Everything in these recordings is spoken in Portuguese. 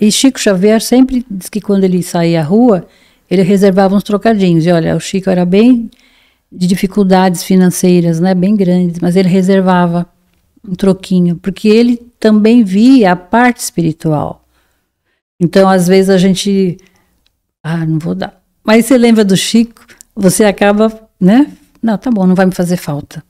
E Chico Xavier sempre diz que quando ele saía à rua, ele reservava uns trocadinhos. E olha, o Chico era bem de dificuldades financeiras, né, bem grandes, mas ele reservava um troquinho, porque ele também via a parte espiritual. Então, às vezes a gente ah, não vou dar. Mas você lembra do Chico, você acaba, né? Não, tá bom, não vai me fazer falta.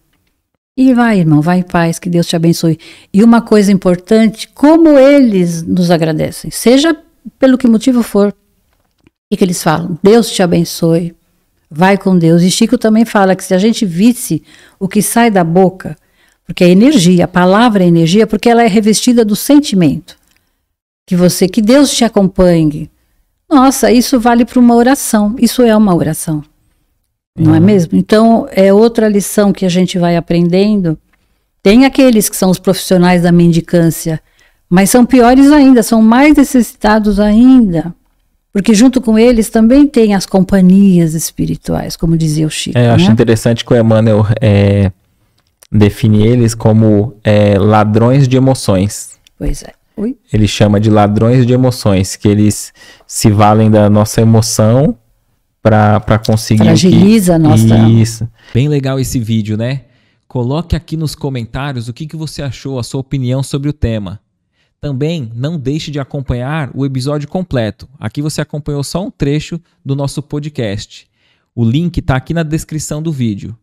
E vai, irmão, vai em paz, que Deus te abençoe. E uma coisa importante, como eles nos agradecem, seja pelo que motivo for, o que eles falam? Deus te abençoe, vai com Deus. E Chico também fala que se a gente visse o que sai da boca, porque é energia, a palavra é energia, porque ela é revestida do sentimento. Que você, que Deus te acompanhe. Nossa, isso vale para uma oração. Isso é uma oração não é uhum. é mesmo? Então, é outra lição que a gente vai aprendendo. Tem aqueles que são os profissionais da mendicância, mas são piores ainda, são mais necessitados ainda. Porque junto com eles também tem as companhias espirituais, como dizia o Chico. É, eu né? acho interessante que o Emmanuel é, define eles como é, ladrões de emoções. Pois é. Ui? Ele chama de ladrões de emoções, que eles se valem da nossa emoção para conseguir. Fragiliza que... a nossa. Isso. Bem legal esse vídeo, né? Coloque aqui nos comentários o que, que você achou, a sua opinião sobre o tema. Também não deixe de acompanhar o episódio completo. Aqui você acompanhou só um trecho do nosso podcast. O link está aqui na descrição do vídeo.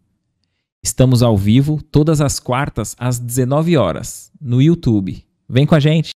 Estamos ao vivo todas as quartas às 19 horas no YouTube. Vem com a gente!